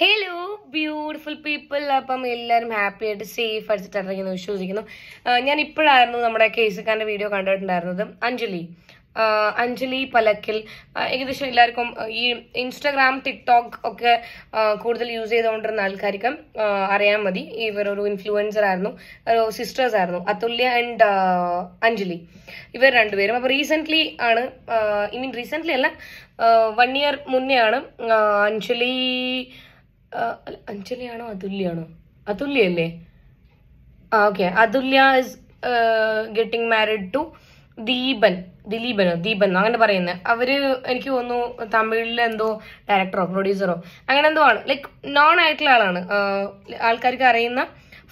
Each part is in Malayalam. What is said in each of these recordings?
ഹലോ ബ്യൂട്ടിഫുൾ പീപ്പിൾ അപ്പം എല്ലാവരും ഹാപ്പി ആയിട്ട് സേഫ് അടിച്ചിട്ടുണ്ടെന്ന് വിശ്വസിക്കുന്നു ഞാൻ ഇപ്പോഴായിരുന്നു നമ്മുടെ കേസിക്കാൻ്റെ വീഡിയോ കണ്ടിട്ടുണ്ടായിരുന്നത് അഞ്ജലി അഞ്ജലി പലക്കിൽ ഏകദേശം എല്ലാവർക്കും ഈ ഇൻസ്റ്റാഗ്രാം ടിക്ടോക്ക് ഒക്കെ കൂടുതൽ യൂസ് ചെയ്തുകൊണ്ടിരുന്ന ആൾക്കാർക്കും അറിയാൻ മതി ഇവരൊരു ഇൻഫ്ലുവൻസർ ആയിരുന്നു ഒരു സിസ്റ്റേഴ്സ് ആയിരുന്നു അതുല്യ ആൻഡ് അഞ്ജലി ഇവർ രണ്ടുപേരും അപ്പോൾ റീസെൻ്റ്ലി ആണ് ഐ മീൻ റീസെൻ്റ്ലി അല്ല വൺ ഇയർ മുന്നേ ആണ് അഞ്ജലി അഞ്ജലിയാണോ അതുല്യാണോ അതുല്യല്ലേ ആ okay Athulya is getting married to Deepan ദിലീപനോ ദീപൻ അങ്ങനെ പറയുന്നത് അവര് എനിക്ക് തോന്നുന്നു തമിഴിലെ എന്തോ ഡയറക്ടറോ പ്രൊഡ്യൂസറോ അങ്ങനെ എന്തോ ആണ് ലൈക്ക് നോൺ ആയിട്ടുള്ള ആളാണ് ആൾക്കാർക്ക് അറിയുന്ന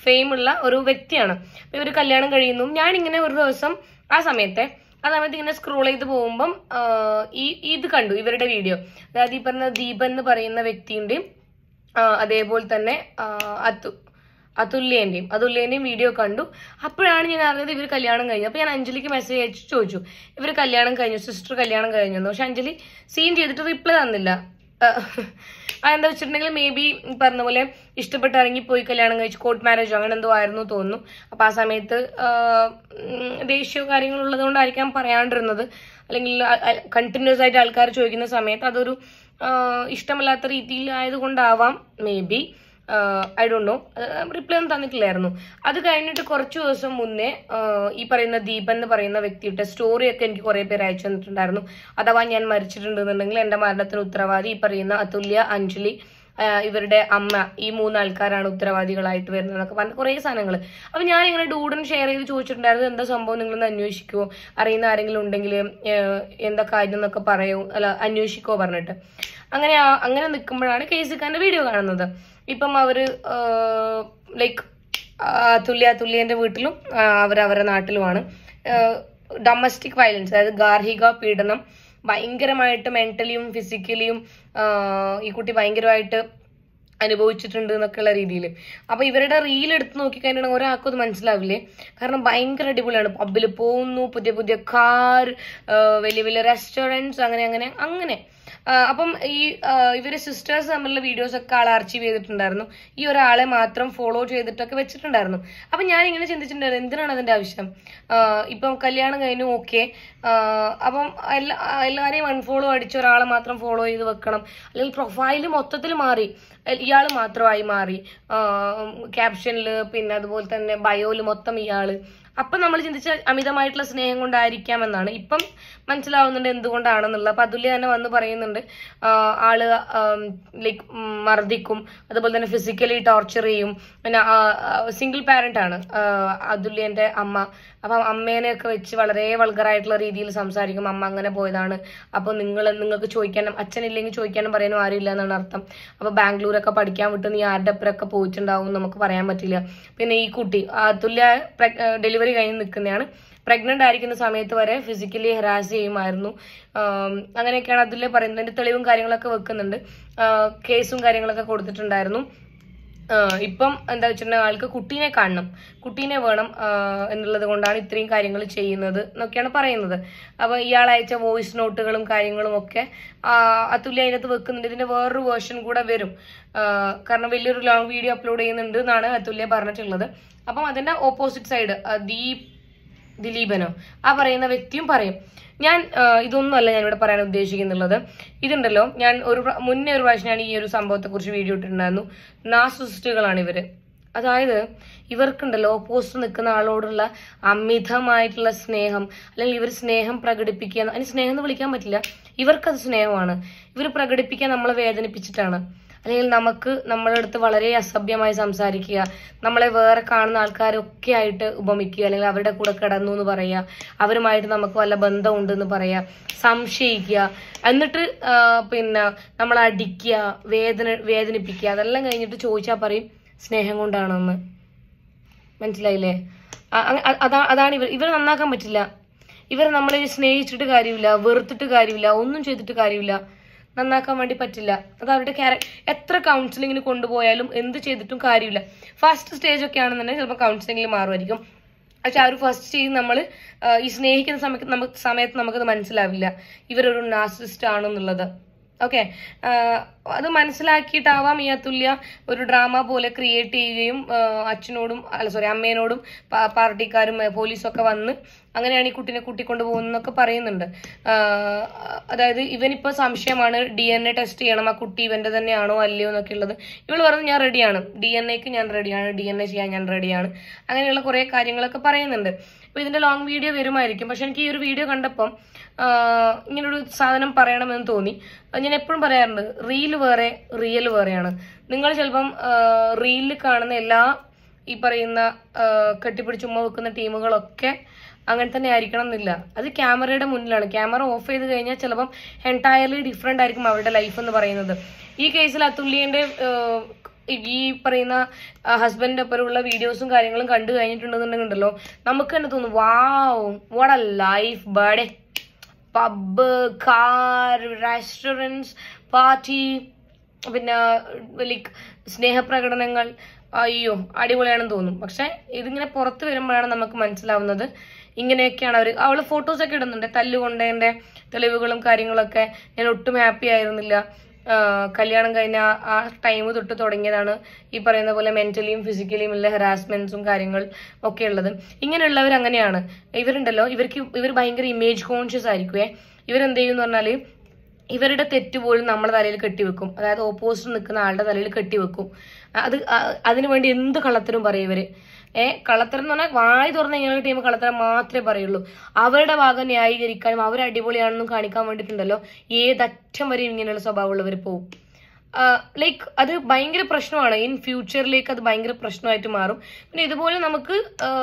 ഫെയിമുള്ള ഒരു വ്യക്തിയാണ് ഇവർ കല്യാണം കഴിയുന്നു ഞാൻ ഇങ്ങനെ ഒരു ദിവസം ആ സമയത്തെ ആ സമയത്ത് ഇങ്ങനെ സ്ക്രോൾ ചെയ്ത് പോകുമ്പം ഈ ഇത് കണ്ടു ഇവരുടെ വീഡിയോ അതായത് ഈ പറഞ്ഞ ദീപൻ എന്ന് പറയുന്ന വ്യക്തിയുടെയും അതേപോലെ തന്നെ അത്തു അതുല്യേന്റെയും അതുല്യേന്റെയും വീഡിയോ കണ്ടു അപ്പോഴാണ് ഞാൻ അറിഞ്ഞത് ഇവർ കല്യാണം കഴിഞ്ഞു അപ്പൊ ഞാൻ അഞ്ജലിക്ക് മെസ്സേജ് അയച്ച് ചോദിച്ചു ഇവർ കല്യാണം കഴിഞ്ഞു സിസ്റ്റർ കല്യാണം എന്ന് പക്ഷെ അഞ്ജലി സീൻ ചെയ്തിട്ട് റിപ്ലൈ തന്നില്ല എന്താ വെച്ചിട്ടുണ്ടെങ്കിൽ മേ ബി പറഞ്ഞ പോലെ ഇഷ്ടപ്പെട്ട് ഇറങ്ങി പോയി കല്യാണം കഴിച്ച് കോർട്ട് മാരേജ് അങ്ങനെ എന്തോ ആയിരുന്നു തോന്നുന്നു അപ്പൊ ആ സമയത്ത് ദേഷ്യ കാര്യങ്ങളുള്ളത് കൊണ്ടായിരിക്കാം പറയാണ്ടിരുന്നത് അല്ലെങ്കിൽ കണ്ടിന്യൂസ് ആയിട്ട് ആൾക്കാർ ചോദിക്കുന്ന സമയത്ത് അതൊരു ഇഷ്ടമല്ലാത്ത രീതിയിൽ ആയതുകൊണ്ടാവാം maybe I don't know reply ഒന്നും തന്നിട്ടില്ലായിരുന്നു അത് കഴിഞ്ഞിട്ട് കുറച്ച് ദിവസം മുന്നേ ഈ പറയുന്ന ദീപൻ എന്ന് പറയുന്ന വ്യക്തിയുടെ സ്റ്റോറിയൊക്കെ എനിക്ക് കുറേ പേര് അയച്ചു തന്നിട്ടുണ്ടായിരുന്നു അഥവാ ഞാൻ മരിച്ചിട്ടുണ്ടെന്നുണ്ടെങ്കിൽ എൻ്റെ മരണത്തിന് ഉത്തരവാദി ഈ പറയുന്ന അതുല്യ അഞ്ജലി ഇവരുടെ അമ്മ ഈ മൂന്നാൾക്കാരാണ് ഉത്തരവാദികളായിട്ട് വരുന്നത് എന്നൊക്കെ പറഞ്ഞ കുറേ സാധനങ്ങൾ അപ്പൊ ഞാൻ ഇങ്ങനെ ഡൂഡൻ ഷെയർ ചെയ്ത് ചോദിച്ചിട്ടുണ്ടായിരുന്നു എന്താ സംഭവം നിങ്ങളൊന്ന് അന്വേഷിക്കുമോ അറിയുന്ന ആരെങ്കിലും ഉണ്ടെങ്കിൽ എന്താ കാര്യം എന്നൊക്കെ പറയോ അല്ല അന്വേഷിക്കുമോ പറഞ്ഞിട്ട് അങ്ങനെ അങ്ങനെ നിൽക്കുമ്പോഴാണ് കേസിക്കാൻ്റെ വീഡിയോ കാണുന്നത് ഇപ്പം അവർ ലൈക്ക് തുല്യ തുല്യൻ്റെ വീട്ടിലും അവർ അവരുടെ നാട്ടിലുമാണ് ഡൊമസ്റ്റിക് വയലൻസ് അതായത് ഗാർഹിക പീഡനം ഭയങ്കരമായിട്ട് മെന്റലിയും ഫിസിക്കലിയും ഈ കുട്ടി ഭയങ്കരമായിട്ട് അനുഭവിച്ചിട്ടുണ്ട് എന്നൊക്കെയുള്ള രീതിയിൽ അപ്പോൾ ഇവരുടെ റീൽ എടുത്ത് നോക്കിക്കഴിഞ്ഞിട്ടുണ്ടെങ്കിൽ ഒരാൾക്കും അത് മനസ്സിലാവില്ലേ കാരണം ഭയങ്കര അടിപൊളിയാണ് പബ്ബിൽ പോകുന്നു പുതിയ പുതിയ കാർ വലിയ വലിയ റെസ്റ്റോറൻറ്റ്സ് അങ്ങനെ അങ്ങനെ അങ്ങനെ അപ്പം ഈ ഇവര് സിസ്റ്റേഴ്സ് തമ്മിലുള്ള വീഡിയോസ് ഒക്കെ ആൾ അർച്ചീവ് ചെയ്തിട്ടുണ്ടായിരുന്നു ഈ ഒരാളെ മാത്രം ഫോളോ ചെയ്തിട്ടൊക്കെ വെച്ചിട്ടുണ്ടായിരുന്നു അപ്പൊ ഞാൻ ഇങ്ങനെ ചിന്തിച്ചിട്ടുണ്ടായിരുന്നു എന്തിനാണ് അതിന്റെ ആവശ്യം ഇപ്പം കല്യാണം കഴിഞ്ഞു ഓക്കെ അപ്പം എല്ലാ എല്ലാവരെയും അൺഫോളോ അടിച്ച് ഒരാളെ മാത്രം ഫോളോ ചെയ്ത് വെക്കണം അല്ലെങ്കിൽ പ്രൊഫൈൽ മൊത്തത്തിൽ മാറി ഇയാൾ മാത്രമായി മാറി ക്യാപ്ഷനിൽ പിന്നെ അതുപോലെ തന്നെ ബയോയിൽ മൊത്തം ഇയാൾ അപ്പം നമ്മൾ ചിന്തിച്ച അമിതമായിട്ടുള്ള സ്നേഹം കൊണ്ടായിരിക്കാം എന്നാണ് ഇപ്പം മനസ്സിലാവുന്നുണ്ട് എന്തുകൊണ്ടാണെന്നുള്ളത് അപ്പം അതുല്യ തന്നെ വന്ന് പറയുന്നുണ്ട് ആള് ലൈക്ക് മർദ്ദിക്കും അതുപോലെ തന്നെ ഫിസിക്കലി ടോർച്ചർ ചെയ്യും പിന്നെ സിംഗിൾ പാരന്റ് ആണ് അതുല്യൻ്റെ അമ്മ അപ്പം അമ്മേനെയൊക്കെ വെച്ച് വളരെ വൾഗറായിട്ടുള്ള രീതിയിൽ സംസാരിക്കും അമ്മ അങ്ങനെ പോയതാണ് അപ്പോൾ നിങ്ങൾ നിങ്ങൾക്ക് ചോദിക്കാനും അച്ഛനില്ലെങ്കിൽ ചോദിക്കാനും പറയാനും ആരുമില്ല എന്നാണ് അർത്ഥം അപ്പോൾ ബാംഗ്ലൂരൊക്കെ പഠിക്കാൻ വിട്ട് നീ ആരുടെ അപ്പുറമൊക്കെ പോയിട്ടുണ്ടാവും നമുക്ക് പറയാൻ പറ്റില്ല പിന്നെ ഈ കുട്ടി അതുല്യ ഡെലിവറി ഡെലിവറി കഴിഞ്ഞ് നിൽക്കുന്നതാണ് പ്രഗ്നന്റ് ആയിരിക്കുന്ന സമയത്ത് വരെ ഫിസിക്കലി ഹെറാസ് ചെയ്യുമായിരുന്നു അങ്ങനെയൊക്കെയാണ് അതിൽ പറയുന്നത് അതിൻ്റെ തെളിവും കാര്യങ്ങളൊക്കെ വെക്കുന്നുണ്ട് കേസും കാര്യങ്ങളൊക്കെ കൊടുത്തിട്ടുണ്ടായിരുന്നു ഇപ്പം എന്താ വെച്ചിട്ടുണ്ടെങ്കിൽ ആൾക്ക് കുട്ടീനെ കാണണം കുട്ടീനെ വേണം എന്നുള്ളത് കൊണ്ടാണ് ഇത്രയും കാര്യങ്ങൾ ചെയ്യുന്നത് എന്നൊക്കെയാണ് പറയുന്നത് അപ്പം ഇയാൾ അയച്ച വോയിസ് നോട്ടുകളും കാര്യങ്ങളും ഒക്കെ അതുല്യ അതിനകത്ത് വെക്കുന്നുണ്ട് ഇതിന്റെ വേറൊരു വേർഷൻ കൂടെ വരും കാരണം വലിയൊരു ലോങ് വീഡിയോ അപ്ലോഡ് ചെയ്യുന്നുണ്ട് എന്നാണ് അതുല്യ പറഞ്ഞിട്ടുള്ളത് അപ്പം അതിന്റെ ഓപ്പോസിറ്റ് സൈഡ് ദീപ് ദിലീപനോ ആ പറയുന്ന വ്യക്തിയും പറയും ഞാൻ ഇതൊന്നുമല്ല ഞാനിവിടെ പറയാൻ ഉദ്ദേശിക്കുന്നുള്ളത് ഇതുണ്ടല്ലോ ഞാൻ ഒരു മുന്നേ ഒരു പ്രാവശ്യം ഞാൻ ഈ ഒരു സംഭവത്തെ കുറിച്ച് വീഡിയോ ഇട്ടിട്ടുണ്ടായിരുന്നു നാസിസ്റ്റുകളാണ് ഇവര് അതായത് ഇവർക്കുണ്ടല്ലോ ഓപ്പോസിറ്റ് നിൽക്കുന്ന ആളോടുള്ള അമിതമായിട്ടുള്ള സ്നേഹം അല്ലെങ്കിൽ ഇവർ സ്നേഹം പ്രകടിപ്പിക്കുക അതിന് സ്നേഹം എന്ന് വിളിക്കാൻ പറ്റില്ല ഇവർക്കത് സ്നേഹമാണ് ഇവർ പ്രകടിപ്പിക്കാൻ നമ്മളെ വേദനിപ്പിച്ചിട്ടാണ് അല്ലെങ്കിൽ നമുക്ക് നമ്മളെ അടുത്ത് വളരെ അസഭ്യമായി സംസാരിക്കുക നമ്മളെ വേറെ കാണുന്ന ആൾക്കാരൊക്കെ ആയിട്ട് ഉപമിക്കുക അല്ലെങ്കിൽ അവരുടെ കൂടെ കിടന്നു എന്ന് പറയുക അവരുമായിട്ട് നമുക്ക് വല്ല ബന്ധമുണ്ട് എന്ന് പറയുക സംശയിക്കുക എന്നിട്ട് പിന്നെ നമ്മൾ അടിക്കുക വേദന വേദനിപ്പിക്കുക അതെല്ലാം കഴിഞ്ഞിട്ട് ചോദിച്ചാൽ പറയും സ്നേഹം കൊണ്ടാണെന്ന് മനസ്സിലായില്ലേ അതാ അതാണ് ഇവർ ഇവർ നന്നാക്കാൻ പറ്റില്ല ഇവർ നമ്മളെ സ്നേഹിച്ചിട്ട് കാര്യമില്ല വെറുത്തിട്ട് കാര്യമില്ല ഒന്നും ചെയ്തിട്ട് കാര്യമില്ല നന്നാക്കാൻ വേണ്ടി പറ്റില്ല അത് അവരുടെ ക്യാര എത്ര കൗൺസിലിങ്ങിന് കൊണ്ടുപോയാലും എന്ത് ചെയ്തിട്ടും കാര്യമില്ല ഫസ്റ്റ് സ്റ്റേജ് ഒക്കെ ആണെന്നുണ്ടെങ്കിൽ ചിലപ്പോൾ കൗൺസിലിങ്ങിൽ മാറുമായിരിക്കും പക്ഷെ ആ ഒരു ഫസ്റ്റ് സ്റ്റേജ് നമ്മൾ ഈ സ്നേഹിക്കുന്ന സമയത്ത് നമുക്ക് സമയത്ത് നമുക്കത് മനസ്സിലാവില്ല ഇവരൊരു നാസിസ്റ്റ് ആണെന്നുള്ളത് ഓക്കെ അത് മനസ്സിലാക്കിയിട്ടാവാം ഈ അതുല്യ ഒരു ഡ്രാമ പോലെ ക്രിയേറ്റ് ചെയ്യുകയും അച്ഛനോടും അല്ല സോറി അമ്മേനോടും പാർട്ടിക്കാരും പോലീസൊക്കെ വന്ന് അങ്ങനെയാണ് ഈ കുട്ടിനെ കൂട്ടിക്കൊണ്ടു പോകുന്നതൊക്കെ പറയുന്നുണ്ട് അതായത് ഇവനിപ്പോൾ സംശയമാണ് ഡി എൻ എ ടെസ്റ്റ് ചെയ്യണം ആ കുട്ടി ഇവന്റെ തന്നെയാണോ അല്ലയോ എന്നൊക്കെ ഉള്ളത് ഇവൾ പറഞ്ഞു ഞാൻ റെഡിയാണ് ഡി എൻ എക്ക് ഞാൻ റെഡിയാണ് ഡി എൻ എ ചെയ്യാൻ ഞാൻ റെഡിയാണ് അങ്ങനെയുള്ള കുറേ കാര്യങ്ങളൊക്കെ പറയുന്നുണ്ട് അപ്പൊ ഇതിന്റെ ലോങ് വീഡിയോ വരുമായിരിക്കും പക്ഷെ എനിക്ക് ഈ ഒരു വീഡിയോ കണ്ടപ്പം ഇങ്ങനൊരു സാധനം പറയണമെന്ന് തോന്നി ഞാൻ എപ്പോഴും പറയാറുണ്ട് റീൽ വേറെ റിയൽ വേറെയാണ് നിങ്ങൾ ചിലപ്പം റീലിൽ കാണുന്ന എല്ലാ ഈ പറയുന്ന കെട്ടിപ്പിടിച്ചുമ്മ വെക്കുന്ന ടീമുകളൊക്കെ അങ്ങനെ തന്നെ ആയിരിക്കണം എന്നില്ല അത് ക്യാമറയുടെ മുന്നിലാണ് ക്യാമറ ഓഫ് ചെയ്ത് കഴിഞ്ഞാൽ ചിലപ്പം എൻറ്റയർലി ഡിഫറെൻ്റ് ആയിരിക്കും അവരുടെ ലൈഫ് എന്ന് പറയുന്നത് ഈ കേസിൽ അതുല്യൻ്റെ ഈ പറയുന്ന ഹസ്ബൻഡിൻ്റെ ഒപ്പരമുള്ള വീഡിയോസും കാര്യങ്ങളും കണ്ടു കഴിഞ്ഞിട്ടുണ്ടെന്നുണ്ടല്ലോ നമുക്ക് തന്നെ തോന്നും wow what a life birthday pub car restaurants party പിന്നെ ലൈക്ക് സ്നേഹപ്രകടനങ്ങൾ അയ്യോ അടിപൊളിയാണെന്ന് തോന്നും പക്ഷെ ഇതിങ്ങനെ പുറത്ത് വരുമ്പോഴാണ് നമുക്ക് മനസ്സിലാവുന്നത് ഇങ്ങനെയൊക്കെയാണ് അവർ അവൾ ഫോട്ടോസൊക്കെ ഇടുന്നുണ്ട് തല്ലുകൊണ്ടതിൻ്റെ തെളിവുകളും കാര്യങ്ങളൊക്കെ ഞാൻ ഒട്ടും ഹാപ്പി ആയിരുന്നില്ല കല്യാണം കഴിഞ്ഞ ആ ടൈം തൊട്ട് തുടങ്ങിയതാണ് ഈ പറയുന്ന പോലെ മെന്റലിയും ഫിസിക്കലിയും ഉള്ള ഹറാസ്മെന്റ്സും കാര്യങ്ങൾ ഒക്കെ ഉള്ളത് ഇങ്ങനെയുള്ളവർ അങ്ങനെയാണ് ഇവരുണ്ടല്ലോ ഇവർക്ക് ഇവർ ഭയങ്കര ഇമേജ് കോൺഷ്യസ് ആയിരിക്കുമേ ഇവരെന്ത് ചെയ്യുമെന്ന് എന്ന് പറഞ്ഞാൽ ഇവരുടെ തെറ്റ് പോലും നമ്മളെ തലയിൽ കെട്ടിവെക്കും അതായത് ഓപ്പോസിറ്റ് നിൽക്കുന്ന ആളുടെ തലയിൽ കെട്ടിവെക്കും അത് അതിനുവേണ്ടി എന്ത് കള്ളത്തിനും പറയും ഇവര് ഏഹ് കള്ളത്തരം എന്ന് പറഞ്ഞാൽ വായി തുറന്ന ഇങ്ങനെ ടീം കള്ളത്തരം മാത്രമേ പറയുള്ളൂ അവരുടെ ഭാഗം ന്യായീകരിക്കാനും അവർ അടിപൊളിയാണെന്നും കാണിക്കാൻ വേണ്ടിയിട്ടുണ്ടല്ലോ ഏതറ്റം വരെയും ഇങ്ങനെയുള്ള സ്വഭാവമുള്ളവർ പോകും ലൈക്ക് അത് ഭയങ്കര പ്രശ്നമാണ് ഇൻ ഫ്യൂച്ചറിലേക്ക് അത് ഭയങ്കര പ്രശ്നമായിട്ട് മാറും പിന്നെ ഇതുപോലെ നമുക്ക്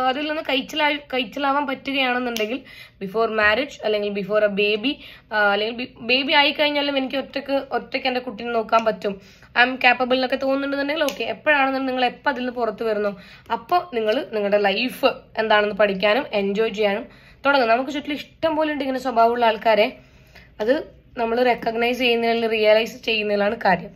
അതിൽ നിന്ന് കൈച്ചലാ കൈച്ചലാവാൻ പറ്റുകയാണെന്നുണ്ടെങ്കിൽ ബിഫോർ മാരേജ് അല്ലെങ്കിൽ ബിഫോർ എ ബേബി അല്ലെങ്കിൽ ബേബി ആയി കഴിഞ്ഞാലും എനിക്ക് ഒറ്റക്ക് ഒറ്റയ്ക്ക് എൻ്റെ കുട്ടിനെ നോക്കാൻ പറ്റും ഐ എം ക്യാപ്പബിൾ എന്നൊക്കെ തോന്നുന്നുണ്ടെന്നുണ്ടെങ്കിൽ ഓക്കെ എപ്പോഴാണെന്ന് നിങ്ങൾ എപ്പോൾ അതിൽ നിന്ന് പുറത്ത് വരുന്നു അപ്പോൾ നിങ്ങൾ നിങ്ങളുടെ ലൈഫ് എന്താണെന്ന് പഠിക്കാനും എൻജോയ് ചെയ്യാനും തുടങ്ങും നമുക്ക് ചുറ്റിൽ ഇഷ്ടം പോലെ ഉണ്ട് ഇങ്ങനെ സ്വഭാവമുള്ള ആൾക്കാരെ അത് നമ്മൾ റെക്കഗ്നൈസ് ചെയ്യുന്നതിൽ റിയലൈസ് ചെയ്യുന്നതിലാണ് കാര്യം